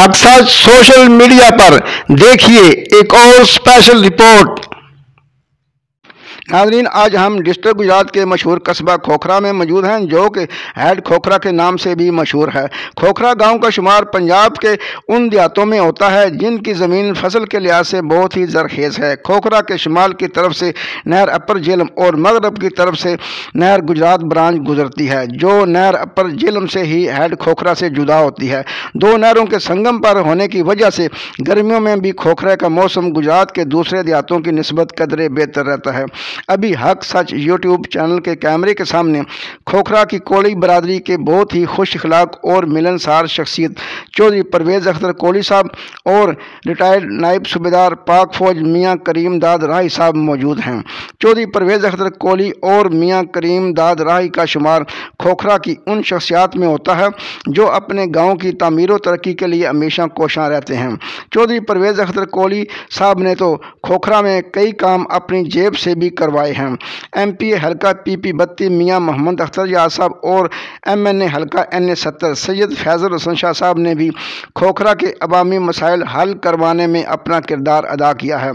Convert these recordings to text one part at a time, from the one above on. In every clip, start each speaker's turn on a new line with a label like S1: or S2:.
S1: आप social media पर देखिए एक और स्पेशल रिपोर्ट नाजरीन आज हम डिस्ट्रिक्ट गुजरात के मशहूर कस्बा खोखरा में मौजूद हैं जो कि हेड खोखरा के नाम से भी मशहूर है खोखरा गांव का शुमार पंजाब के उन देहातों में होता है जिनकी ज़मीन फसल के लिहाज से बहुत ही जरखेज़ है खोखरा के शुमाल की तरफ से नहर अपर जेलम और मगरब की तरफ से नहर गुजरात ब्रांच गुजरती है जो नहर अपर जेलम से ही हेड खोखरा से जुदा होती है दो नहरों के संगम पर होने की वजह से गर्मियों में भी खोखरा का मौसम गुजरात के दूसरे देहातों की नस्बत कदरे बेहतर रहता है अभी हक सच यूट्यूब चैनल के कैमरे के सामने खोखरा की कोली बरदरी के बहुत ही खुश अखलाक और मिलनसार शख्सियत चौधरी परवेज़ अख्तर कोली साहब और रिटायर्ड नायब सूबेदार पाक फौज मियाँ करीम दाद राही साहब मौजूद हैं चौधरी परवेज़ अख्तर कोहली और मियाँ करीम दाद राही का शुमार खोखरा की उन शख्सियात में होता है जो अपने गाँव की तमीर तरक्की के लिए हमेशा कोशां रहते हैं चौधरी परवेज़ अख्तर कोहली साहब ने तो खोखरा में कई काम अपनी जेब से भी करवा करवाए हैं एम पी ए हल्का पी पी बत्ती मियाँ मोहम्मद अख्तर यार साहब और एम एन ए हल्का एन ए सत्तर सैयद फैज़ल हसन शाह साहब ने भी खोखरा के अवामी मसाइल हल करवाने में अपना किरदार अदा किया है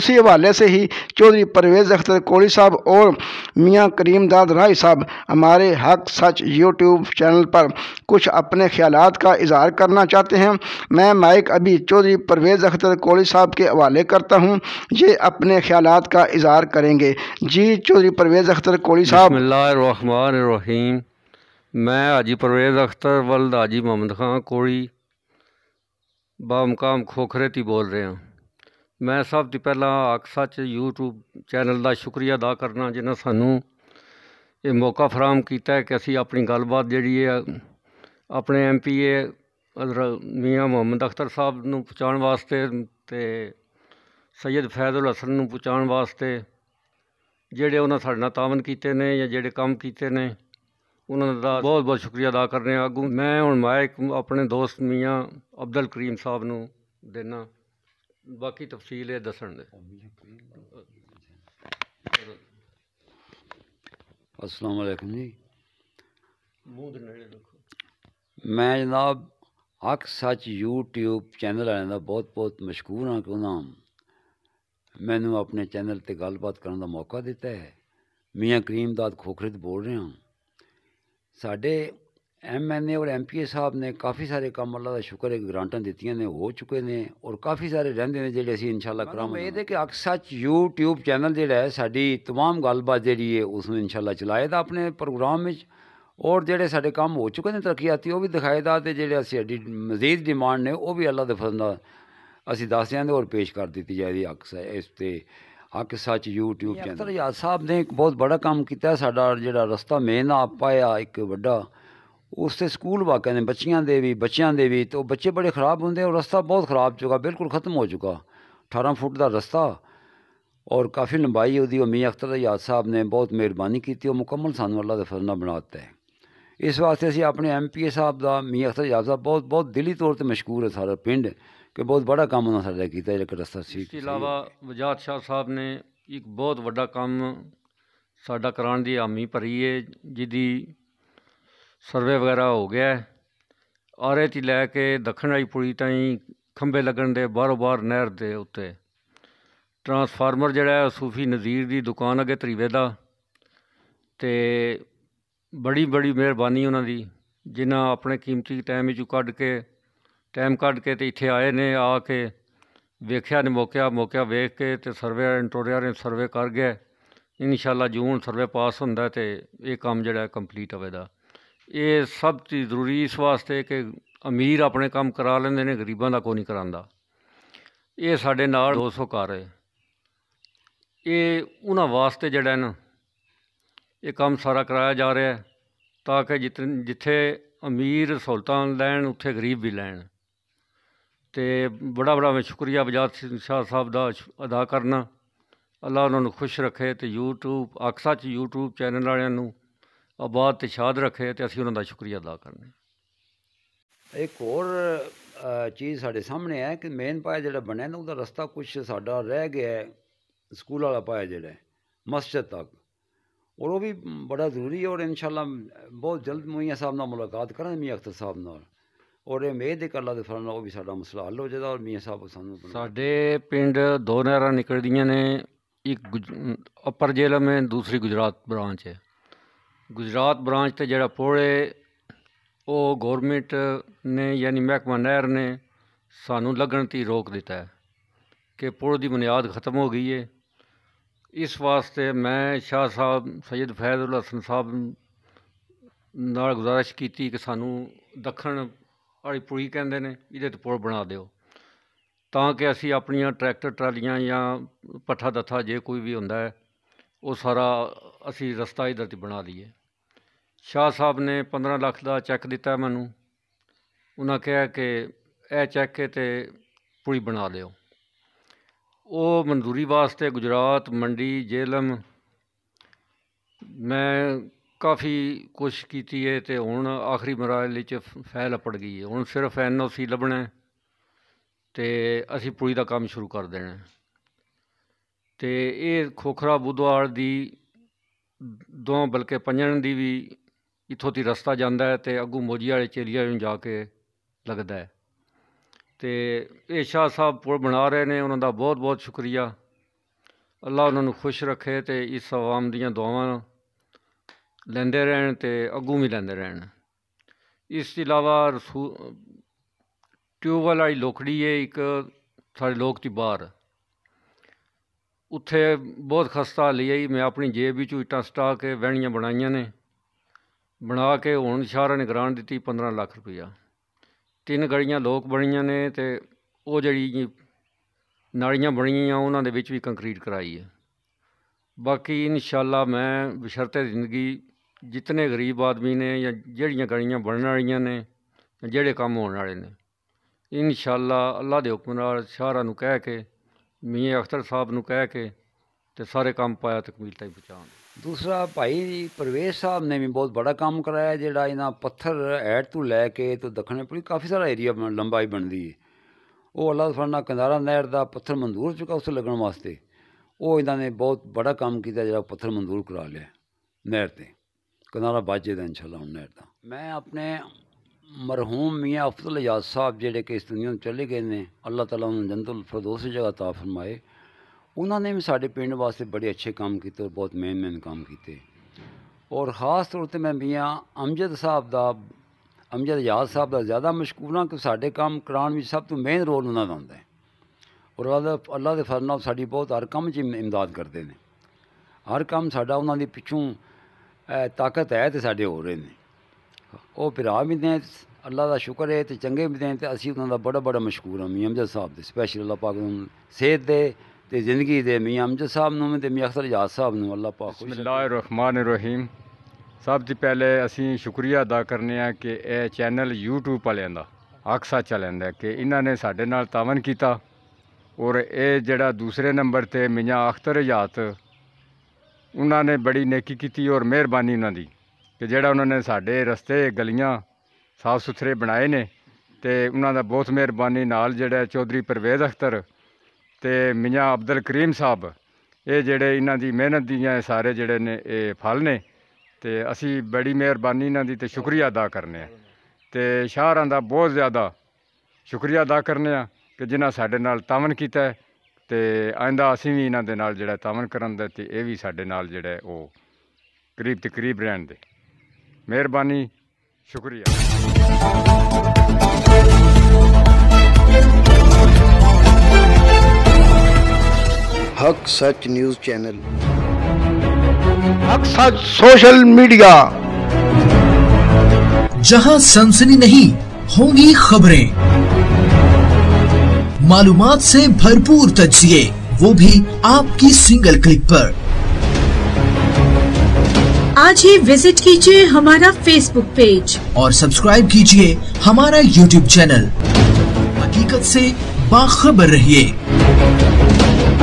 S1: उसी हवाले से ही चौधरी परवेज़ अख्तर कोड़ी साहब और मियाँ करीमदाद राय साहब हमारे हक सच यूट्यूब चैनल पर कुछ अपने ख्याल का इजहार करना चाहते हैं मैं माइक अभी चौधरी परवेज़ अख्तर कोड़ी साहब के हवाले करता हूँ ये अपने ख्याल का इजहार करेंगे ਕਰਾਂਗੇ ਜੀ ਚੌਧਰੀ ਪਰਵੇਜ਼ ਅਖਤਰ ਕੋਲੀ ਸਾਹਿਬ
S2: ਬismillahirrahmanirrahim ਮੈਂ ਹਾਜੀ ਪਰਵੇਜ਼ ਅਖਤਰ ਵਲਦ ਹਾਜੀ ਮੁਹੰਮਦ ਖਾਨ ਕੋਲੀ ਬਾਮਕਾਮ ਖੋਖਰੇ ਤੀ ਬੋਲ ਰਿਹਾ ਮੈਂ ਸਭ ਤੋਂ ਪਹਿਲਾਂ ਅਕਸਾ ਸੱਚ YouTube ਚੈਨਲ ਦਾ ਸ਼ੁਕਰੀਆ ਅਦਾ ਕਰਨਾ ਜਿਨ੍ਹਾਂ ਸਾਨੂੰ ਇਹ ਮੌਕਾ ਫਰਾਮ ਕੀਤਾ ਕਿ ਅਸੀਂ ਆਪਣੀ ਗੱਲਬਾਤ ਜਿਹੜੀ ਹੈ ਆਪਣੇ ਐਮਪੀਏ ਮੀਆਂ ਮੁਹੰਮਦ ਅਖਤਰ ਸਾਹਿਬ ਨੂੰ ਪਹੁੰਚਾਉਣ ਵਾਸਤੇ ਤੇ ਸੈਦ ਫੈਜ਼ੁਲ ਹਸਨ ਨੂੰ ਪਹੁੰਚਾਉਣ ਵਾਸਤੇ ਜਿਹੜੇ ਉਹਨਾਂ ਸਾਡੇ ਨਾਲ ਤਾਵਨ ਕੀਤੇ ਨੇ ਜਾਂ ਜਿਹੜੇ ਕੰਮ ਕੀਤੇ ਨੇ ਉਹਨਾਂ ਦਾ ਬਹੁਤ ਬਹੁਤ ਸ਼ੁਕਰੀਆ ਅਦਾ ਕਰਨੇ ਆਗੂ ਮੈਂ ਹੁਣ ਮਾਇਕ ਆਪਣੇ ਦੋਸਤ ਮੀਆਂ ਅਬਦੁਲ ਕਰੀਮ ਸਾਹਿਬ ਨੂੰ ਦੇਣਾ ਬਾਕੀ ਤਫਸੀਲ ਇਹ ਦੱਸਣ ਦੇ
S3: ਅਸਲਾਮ ਅਲੈਕਮ ਜੀ
S2: ਮੂਦ ਨੇੜੇ ਦੇਖੋ
S3: ਮੈਂ ਜਨਾਬ ਹਕ ਸੱਚ YouTube ਚੈਨਲ ਵਾਲਿਆਂ ਦਾ ਬਹੁਤ ਬਹੁਤ ਮਸ਼ਕੂਰ ਹਾਂ ਕਿ ਉਹਨਾਂ ਮੈਨੂੰ ਆਪਣੇ ਚੈਨਲ ਤੇ ਗੱਲਬਾਤ ਕਰਨ ਦਾ ਮੌਕਾ ਦਿੱਤਾ ਹੈ ਮੀਆਂ ਕਰੀਮਦਾਦ ਖੋਖਰਿਤ ਬੋਲ ਰਿਹਾ ਹਾਂ ਸਾਡੇ ਐਮਐਨਏ ਔਰ ਐਮਪੀਏ ਸਾਹਿਬ ਨੇ ਕਾਫੀ ਸਾਰੇ ਕੰਮ ਅੱਲਾ ਦਾ ਸ਼ੁਕਰ ਹੈ ਗ੍ਰਾਂਟਾਂ ਦਿੱਤੀਆਂ ਨੇ ਹੋ ਚੁੱਕੇ ਨੇ ਔਰ ਕਾਫੀ ਸਾਰੇ ਰਹਿੰਦੇ ਨੇ ਜਿਹੜੇ ਅਸੀਂ ਇਨਸ਼ਾਅੱਲਾ ਕਰਾਂਗੇ ਇਹ ਕਿ ਅਕਸੱਚ YouTube ਚੈਨਲ ਜਿਹੜਾ ਹੈ ਸਾਡੀ तमाम ਗੱਲਬਾਤ ਜਿਹੜੀ ਹੈ ਉਸ ਨੂੰ ਇਨਸ਼ਾਅੱਲਾ ਚਲਾਏਦਾ ਆਪਣੇ ਪ੍ਰੋਗਰਾਮ ਵਿੱਚ ਔਰ ਜਿਹੜੇ ਸਾਡੇ ਕੰਮ ਹੋ ਚੁੱਕੇ ਨੇ ਤਰੱਕੀ ਆਤੀ ਉਹ ਵੀ ਦਿਖਾਏਦਾ ਤੇ ਜਿਹੜੇ ਅਸੀਂ ਅੱਡੀ ਮਜ਼ੀਦ ਡਿਮਾਂਡ ਨੇ ਉਹ ਵੀ ਅੱਲਾ ਦੇ ਫਜ਼ਲ ਨਾਲ असी दस दें और पेश कर दी जाए हक स इस हक सच यूट्यूब चैनल याद साहब ने एक बहुत बड़ा काम किया सा जोड़ा रस्ता मेन आप पाया एक बड़ा उससे स्कूल वाक ने बच्चिया के भी बच्चों के भी तो बच्चे बड़े खराब होंगे और रस्ता बहुत खराब चुका बिल्कुल खत्म हो चुका अठारह फुट का रस्ता और काफ़ी लंबाई वो मी अख्तर याद साहब ने बहुत मेहरबानी की मुकम्मल सानू अल्लाह के फरना बनाता है इस वास्ते असं अपने एम पी ए साहब का मी अख्तर याद साहब बहुत बहुत दिली तौर पर मशहूर है सारा पिंड ਕਿ ਬਹੁਤ ਵੱਡਾ ਕੰਮ ਉਹਨਾਂ ਸਾਡੇ ਕੀਤਾ ਜਿਹੜਾ ਰਸਤਾ ਸੀ ਇਸ ਤੋਂ
S2: ਇਲਾਵਾ ਵਜਾਦ ਸ਼ਾਹ ਸਾਹਿਬ ਨੇ ਇੱਕ ਬਹੁਤ ਵੱਡਾ ਕੰਮ ਸਾਡਾ ਕਰਾਉਣ ਦੀ ਹਾਮੀ ਭਰੀ ਏ ਜਿਹਦੀ ਸਰਵੇ ਵਗੈਰਾ ਹੋ ਗਿਆ ਹੈ ਔਰੇ ਤੇ ਲੈ ਕੇ ਦੱਖਣ ਵਾਲੀ ਪੁਲੀ ਤਾਈਂ ਖੰਬੇ ਲੱਗਣ ਦੇ ਬਾਰ-ਬਾਰ ਨਹਿਰ ਦੇ ਉੱਤੇ ਟਰਾਂਸਫਾਰਮਰ ਜਿਹੜਾ ਹੈ ਸੂਫੀ ਨਜ਼ੀਰ ਦੀ ਦੁਕਾਨ ਅੱਗੇ ਤਰੀਵੇ ਦਾ ਤੇ ਬੜੀ ਬੜੀ ਮਿਹਰਬਾਨੀ ਉਹਨਾਂ ਦੀ ਜਿਨ੍ਹਾਂ ਆਪਣੇ ਕੀਮਤੀ ਟਾਈਮ ਵਿੱਚੋਂ ਕੱਢ ਕੇ ਟਾਈਮ ਕੱਢ ਕੇ ਤੇ ਇੱਥੇ ਆਏ ਨੇ ਆ ਕੇ ਵੇਖਿਆ ਨੇ ਮੌਕਿਆ ਮੌਕਿਆ ਵੇਖ ਕੇ ਤੇ ਸਰਵੇ ਇੰਟੋਰੀਅਰ ਨੇ ਸਰਵੇ ਕਰ ਗਿਆ ਇਨਸ਼ਾਅੱਲਾ ਜੂਨ ਸਰਵੇ ਪਾਸ ਹੁੰਦਾ ਤੇ ਇਹ ਕੰਮ ਜਿਹੜਾ ਕੰਪਲੀਟ ਹੋਵੇਗਾ ਇਹ ਸਭ ਤੋਂ ਜ਼ਰੂਰੀ ਇਸ ਵਾਸਤੇ ਕਿ ਅਮੀਰ ਆਪਣੇ ਕੰਮ ਕਰਾ ਲੈਂਦੇ ਨੇ ਗਰੀਬਾਂ ਦਾ ਕੋਈ ਨਹੀਂ ਕਰਾਂਦਾ ਇਹ ਸਾਡੇ ਨਾਲ 200 ਕਰ ਇਹ ਉਹਨਾਂ ਵਾਸਤੇ ਜਿਹੜਾ ਨਾ ਇਹ ਕੰਮ ਸਾਰਾ ਕਰਾਇਆ ਜਾ ਰਿਹਾ ਤਾਂ ਕਿ ਜਿੱਥੇ ਅਮੀਰ ਸਹੂਲਤਾਂ ਲੈਣ ਉੱਥੇ ਗਰੀਬ ਵੀ ਲੈਣ ਤੇ ਬੜਾ ਬੜਾ ਮੈਂ ਸ਼ੁਕਰੀਆ ਬਜਾਦ ਸਿੰਘ ਸ਼ਾਹ ਸਾਹਿਬ ਦਾ ਅਦਾ ਕਰਨਾ ਅੱਲਾ ਉਹਨਾਂ ਨੂੰ ਖੁਸ਼ ਰੱਖੇ ਤੇ YouTube ਅਕਸਾ 'ਚ YouTube ਚੈਨਲ ਵਾਲਿਆਂ ਨੂੰ ਆਬਾਦ ਤੇ ਸ਼ਾਦ ਰੱਖੇ ਤੇ ਅਸੀਂ ਉਹਨਾਂ ਦਾ ਸ਼ੁਕਰੀਆ ਅਦਾ ਕਰਨੇ
S3: ਇੱਕ ਹੋਰ ਚੀਜ਼ ਸਾਡੇ ਸਾਹਮਣੇ ਹੈ ਕਿ ਮੇਨ ਪਾਇਆ ਜਿਹੜਾ ਬਣਿਆ ਨਾ ਉਹਦਾ ਰਸਤਾ ਕੁਝ ਸਾਡਾ ਰਹਿ ਗਿਆ ਸਕੂਲ ਵਾਲਾ ਪਾਇਆ ਜਿਹੜਾ ਮਸਜਿਦ ਤੱਕ ਉਹ ਵੀ ਬੜਾ ਜ਼ਰੂਰੀ ਹੈ ਔਰ ਇਨਸ਼ਾਅੱਲਾ ਬਹੁਤ ਜਲਦ ਮੁਈਆ ਸਾਹਿਬ ਨਾਲ ਮੁਲਾਕਾਤ ਕਰਾਂਗੇ ਮੀਆਂ ਅਖਤਰ ਸਾਹਿਬ ਨਾਲ ਔਰ ਇਹ ਮੇਹ ਦੇ ਕੱਲਾ ਦੇ ਫਰਨ ਉਹ ਵੀ ਸਾਡਾ ਮਸਲਾ ਹੱਲ ਹੋ ਜਾਦਾ ਔਰ ਮੀਆਂ ਸਾਹਿਬ ਸਾਨੂੰ
S2: ਸਾਡੇ ਪਿੰਡ ਦੋ ਨਹਿਰਾਂ ਨਿਕਲਦੀਆਂ ਨੇ ਇੱਕ ਅਪਰ ਜੇਲਮ ਹੈ ਦੂਸਰੀ ਗੁਜਰਾਤ ਬ੍ਰਾਂਚ ਹੈ ਗੁਜਰਾਤ ਬ੍ਰਾਂਚ ਤੇ ਜਿਹੜਾ ਪੋੜੇ ਉਹ ਗਵਰਨਮੈਂਟ ਨੇ ਯਾਨੀ ਮਹਿਕਮਾ ਨਹਿਰ ਨੇ ਸਾਨੂੰ ਲੱਗਣ ਤੀ ਰੋਕ ਦਿੱਤਾ ਹੈ ਕਿ ਪੁਲ ਦੀ ਬੁਨਿਆਦ ਖਤਮ ਹੋ ਗਈ ਹੈ ਇਸ ਵਾਸਤੇ ਮੈਂ ਸ਼ਾਹ ਸਾਹਿਬ ਸੈਦ ਫੈਜ਼ੁਲ ਹਸਨ ਸਾਹਿਬ ਨਾਲ ਗੁਜ਼ਾਰਿਸ਼ ਕੀਤੀ ਕਿ ਸਾਨੂੰ ਦੱਖਣ ਵਾਲੀ ਪੂਰੀ ਕਹਿੰਦੇ ਨੇ ਇਹਦੇ ਤੇ ਪੁਲ ਬਣਾ ਦਿਓ ਤਾਂ ਕਿ ਅਸੀਂ ਆਪਣੀਆਂ ਟਰੈਕਟਰ ਟਰਾਲੀਆਂ ਜਾਂ ਪੱਠਾ ਦੱਥਾ ਜੇ ਕੋਈ ਵੀ ਹੁੰਦਾ ਹੈ ਉਹ ਸਾਰਾ ਅਸੀਂ ਰਸਤਾ ਇਧਰ ਤੇ ਬਣਾ ਲਈਏ ਸ਼ਾਹ ਸਾਹਿਬ ਨੇ 15 ਲੱਖ ਦਾ ਚੈੱਕ ਦਿੱਤਾ ਮੈਨੂੰ ਉਹਨਾਂ ਕਿਹਾ ਕਿ ਇਹ ਚੈੱਕ ਹੈ ਤੇ ਪੂਰੀ ਬਣਾ ਲਿਓ ਉਹ ਮਨਜ਼ੂਰੀ ਵਾਸਤੇ ਗੁਜਰਾਤ ਮੰਡੀ ਜੇਲਮ ਮੈਂ ਕਾਫੀ ਕੋਸ਼ਿਸ਼ ਕੀਤੀ ਹੈ ਤੇ ਹੁਣ ਆਖਰੀ ਮਰਾਲੇ 'ਚ ਫੈਲ ਅਪੜ ਗਈ ਹੈ ਹੁਣ ਸਿਰਫ ਐਨਓਸੀ ਲੱਭਣਾ ਤੇ ਅਸੀਂ ਪੂਰੀ ਦਾ ਕੰਮ ਸ਼ੁਰੂ ਕਰ ਦੇਣਾ ਤੇ ਇਹ ਖੋਖਰਾ ਬੁੱਧਵਾਲ ਦੀ ਦੋ ਬਲਕੇ ਪੰਜਣ ਦੀ ਵੀ ਇਥੋਂ ਦੀ ਰਸਤਾ ਜਾਂਦਾ ਹੈ ਤੇ ਅੱਗੂ ਮੋਜੀ ਵਾਲੇ ਚੇਰੀਆ ਨੂੰ ਜਾ ਕੇ ਲੱਗਦਾ ਹੈ ਤੇ ਇਹ ਸ਼ਾਹ ਸਾਹਿਬ ਪੁਲ ਬਣਾ ਰਹੇ ਨੇ ਉਹਨਾਂ ਦਾ ਬਹੁਤ ਬਹੁਤ ਸ਼ੁਕਰੀਆ ਅੱਲਾ ਉਹਨਾਂ ਨੂੰ ਖੁਸ਼ ਰੱਖੇ ਤੇ ਇਸ ਆਵਾਮ ਦੀਆਂ ਦੁਆਵਾਂ ਲੈਂਦੇ ਰਹਿਣ ਤੇ ਅੱਗੂ ਵੀ ਲੈਂਦੇ ਰਹਿਣ ਇਸ ਤੋਂ ਇਲਾਵਾ ਰਸੂ ਟਿਊਬਵੈੱਲ ਵਾਲੀ ਲੋਕੜੀ ਹੈ ਇੱਕ ਸਾਡੇ ਲੋਕ ਦੀ ਬਾਹਰ ਉੱਥੇ ਬਹੁਤ ਖਸਤਾ ਲਈ ਮੈਂ ਆਪਣੀ ਜੇਬ ਵਿੱਚੋਂ ਇਟਾਂ ਸਟਾ ਕੇ ਵਹਿਣੀਆਂ ਬਣਾਈਆਂ ਨੇ ਬਣਾ ਕੇ ਹੁਣ ਸ਼ਾਰਾਂ ਨੇ ਗ੍ਰਾਂਟ ਦਿੱਤੀ 15 ਲੱਖ ਰੁਪਈਆ ਤਿੰਨ ਗੜੀਆਂ ਲੋਕ ਬਣੀਆਂ ਨੇ ਤੇ ਉਹ ਜਿਹੜੀ ਨਾਲੀਆਂ ਬਣੀਆਂ ਉਹਨਾਂ ਦੇ ਵਿੱਚ ਵੀ ਕੰਕਰੀਟ ਕਰਾਈ ਹੈ ਬਾਕੀ ਇਨਸ਼ਾਅੱਲਾ ਮੈਂ ਬਸ਼ਰਤੇ ਜ਼ਿੰਦਗੀ ਜਿੰਨੇ ਗਰੀਬ ਆਦਮੀ ਨੇ ਜਾਂ ਜਿਹੜੀਆਂ ਗਲੀਆਂ ਬਣਨ ਵਾਲੀਆਂ ਨੇ ਜਿਹੜੇ ਕੰਮ ਹੋਣ ਵਾਲੇ ਨੇ ਇਨਸ਼ਾਅੱਲਾ ਅੱਲਾ ਦੇ ਹੁਕਮ ਨਾਲ ਸਾਰਿਆਂ ਨੂੰ ਕਹਿ ਕੇ ਮੀਆਂ ਅਖਤਰ ਸਾਹਿਬ ਨੂੰ ਕਹਿ ਕੇ ਤੇ ਸਾਰੇ ਕੰਮ ਪਾਇਆ ਤਕਮੀਲ ਤਾਈ ਪਹੁੰਚਾਉਣ
S3: ਦੂਸਰਾ ਭਾਈ ਪ੍ਰਵੇਸ਼ ਸਾਹਿਬ ਨੇ ਵੀ ਬਹੁਤ ਬੜਾ ਕੰਮ ਕਰਾਇਆ ਜਿਹੜਾ ਇਹਨਾਂ ਪੱਥਰ ਐਡ ਤੋਂ ਲੈ ਕੇ ਤੋਂ ਦੱਖਣੇ ਪੂਰੀ ਕਾਫੀ ਸਾਰਾ ਏਰੀਆ ਲੰਬਾਈ ਬਣਦੀ ਹੈ ਉਹ ਅੱਲਾ ਫਰਨਾ ਕੰਦਾਰਾ ਨਹਿਰ ਦਾ ਪੱਥਰ ਮਨਜ਼ੂਰ ਚੁੱਕਾ ਉਸ ਲੱਗਣ ਵਾਸਤੇ ਉਹ ਇਹਨਾਂ ਨੇ ਬਹੁਤ ਬੜਾ ਕੰਮ ਕੀਤਾ ਜਿਹੜਾ ਪੱਥਰ ਮਨਜ਼ੂਰ ਕਰਾ ਲਿਆ ਨਹਿਰ ਤੇ ਕਨਾਲਾ ਬਾਜੇ ਦਾ ਇਨਸ਼ਾਅੱਲਾ ਹੁਣ ਨਹਿਰ ਦਾ ਮੈਂ ਆਪਣੇ ਮਰਹੂਮ ਮੀਆਂ ਅਫਜ਼ਲ ਯਾਦ ਸਾਹਿਬ ਜਿਹੜੇ ਕਿ ਇਸ ਦੁਨੀਆ ਨੂੰ ਚਲੇ ਗਏ ਨੇ ਅੱਲਾਹ ਤਾਲਾ ਉਹਨਾਂ ਨੂੰ ਜੰਨਤੁਲ ਫਰਦੋਸ ਦੀ ਜਗ੍ਹਾ ਤਾ ਫਰਮਾਏ ਉਹਨਾਂ ਨੇ ਵੀ ਸਾਡੇ ਪਿੰਡ ਵਾਸਤੇ ਬੜੇ ਅੱਛੇ ਕੰਮ ਕੀਤੇ ਔਰ ਬਹੁਤ ਮਿਹਨ ਮਿਹਨ ਕੰਮ ਕੀਤੇ ਔਰ ਖਾਸ ਤੌਰ ਤੇ ਮੈਂ ਮੀਆਂ ਅਮਜਦ ਸਾਹਿਬ ਦਾ ਅਮਜਦ ਯਾਦ ਸਾਹਿਬ ਦਾ ਜ਼ਿਆਦਾ ਮਸ਼ਕੂਰਾਂ ਕਿ ਸਾਡੇ ਕੰਮ ਕਰਾਉਣ ਵਿੱਚ ਸਭ ਤੋਂ ਮੇਨ ਰੋਲ ਉਹਨਾਂ ਦਾ ਹੁੰਦਾ ਹੈ ਔਰ ਅੱਲਾਹ ਦੇ ਫਜ਼ਲ ਸਾਡੀ ਬਹੁਤ ਹਰ ਕੰਮ 'ਚ ਇਮਦਾਦ ਕਰਦੇ ਨੇ ਹਰ ਕੰਮ ਸਾਡਾ ਉਹਨਾਂ ਦੇ ਪਿੱਛੋਂ ਤਾਕਤ ਹੈ ਤੇ ਸਾਡੇ ਹੋ ਰਹੇ ਨੇ ਉਹ ਪਿਰਾ ਵੀ ਨੇ ਅੱਲਾ ਦਾ ਸ਼ੁਕਰ ਹੈ ਤੇ ਚੰਗੇ ਵੀ ਨੇ ਤੇ ਅਸੀਂ ਉਹਨਾਂ ਦਾ ਬੜਾ ਬੜਾ ਮਸ਼ਕੂਰ ਹਾਂ ਮੀਆਂ ਅਮਜਦ ਸਾਹਿਬ ਦੇ ਸਪੈਸ਼ਲ ਅੱਲਾ ਪਾਕ ਨੂੰ ਸਿਹਤ ਦੇ ਤੇ ਜ਼ਿੰਦਗੀ ਦੇ ਮੀਆਂ ਅਮਜਦ ਸਾਹਿਬ ਨੂੰ ਤੇ ਮੀਆਂ ਅਖਤਰ ਜਾਦ ਸਾਹਿਬ ਨੂੰ ਅੱਲਾ ਪਾਕ ਬਿਸਮਿਲ੍ਲਾਹਿਰ ਰਹਿਮਾਨਿਰ ਰਹੀਮ ਸਭ ਤੋਂ ਪਹਿਲੇ ਅਸੀਂ ਸ਼ੁਕਰੀਆ ਅਦਾ ਕਰਨੇ ਆ ਕਿ ਇਹ ਚੈਨਲ
S2: YouTube ਵਾਲਿਆਂ ਦਾ ਆਕਸਾ ਚੱਲਦਾ ਕਿ ਇਹਨਾਂ ਨੇ ਸਾਡੇ ਨਾਲ ਤਾਵਨ ਕੀਤਾ ਔਰ ਇਹ ਜਿਹੜਾ ਦੂਸਰੇ ਨੰਬਰ ਤੇ ਮੀਆਂ ਅਖਤਰ ਜਾਦ ਉਹਨਾਂ ਨੇ ਬੜੀ ਨੇਕੀ ਕੀਤੀ ਔਰ ਮਿਹਰਬਾਨੀ ਉਹਨਾਂ ਦੀ ਕਿ ਜਿਹੜਾ ਉਹਨਾਂ ਨੇ ਸਾਡੇ ਰਸਤੇ ਗਲੀਆਂ ਸਾਫ ਸੁਥਰੇ ਬਣਾਏ ਨੇ ਤੇ ਉਹਨਾਂ ਦਾ ਬਹੁਤ ਮਿਹਰਬਾਨੀ ਨਾਲ ਜਿਹੜਾ ਚੌਧਰੀ ਪਰਵੇਜ਼ ਅਖਤਰ ਤੇ ਮੀਆਂ ਅਬਦੁਲ ਕਰੀਮ ਸਾਹਿਬ ਇਹ ਜਿਹੜੇ ਇਹਨਾਂ ਦੀ ਮਿਹਨਤ ਦੀਆਂ ਸਾਰੇ ਜਿਹੜੇ ਨੇ ਇਹ ਫਲ ਨੇ ਤੇ ਅਸੀਂ ਬੜੀ ਮਿਹਰਬਾਨੀ ਇਹਨਾਂ ਦੀ ਤੇ ਸ਼ੁਕਰੀਆ ਅਦਾ ਕਰਨੇ ਆ ਤੇ ਸ਼ਾਹਰਾਂ ਦਾ ਬਹੁਤ ਜ਼ਿਆਦਾ ਸ਼ੁਕਰੀਆ ਅਦਾ ਕਰਨੇ ਆ ਕਿ ਜਿਨ੍ਹਾਂ ਸਾਡੇ ਨਾਲ ਤਾਮਨ ਕੀਤਾ ਤੇ ਆਂਦਾ ਅਸੀਂ ਵੀ ਇਹਨਾਂ ਦੇ ਨਾਲ ਜਿਹੜਾ ਤਾਮਨ ਕਰਨ ਦਾ ਤੇ ਇਹ ਵੀ ਸਾਡੇ ਨਾਲ ਜਿਹੜਾ ਉਹ ਕਰੀਬ ਤੇ ਕਰੀਬ ਰਹਿਣ ਦੇ ਮਿਹਰਬਾਨੀ ਸ਼ੁਕਰੀਆ
S1: ਹਕ ਸੱਚ ਨਿਊਜ਼ ਚੈਨਲ ਹਕ ਸੱਚ ਸੋਸ਼ਲ ਮੀਡੀਆ ਜਹਾਂ ਸੰਸਨੀ ਨਹੀਂ होंगी ਖਬਰੇ मालूम से भरपूर तजिए वो भी आपकी सिंगल क्लिक पर
S2: आज ही विजिट कीजिए हमारा फेसबुक पेज
S1: और सब्सक्राइब कीजिए हमारा यूट्यूब चैनल हकीकत से बाखबर रहिए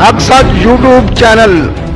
S1: अब सब यूट्यूब चैनल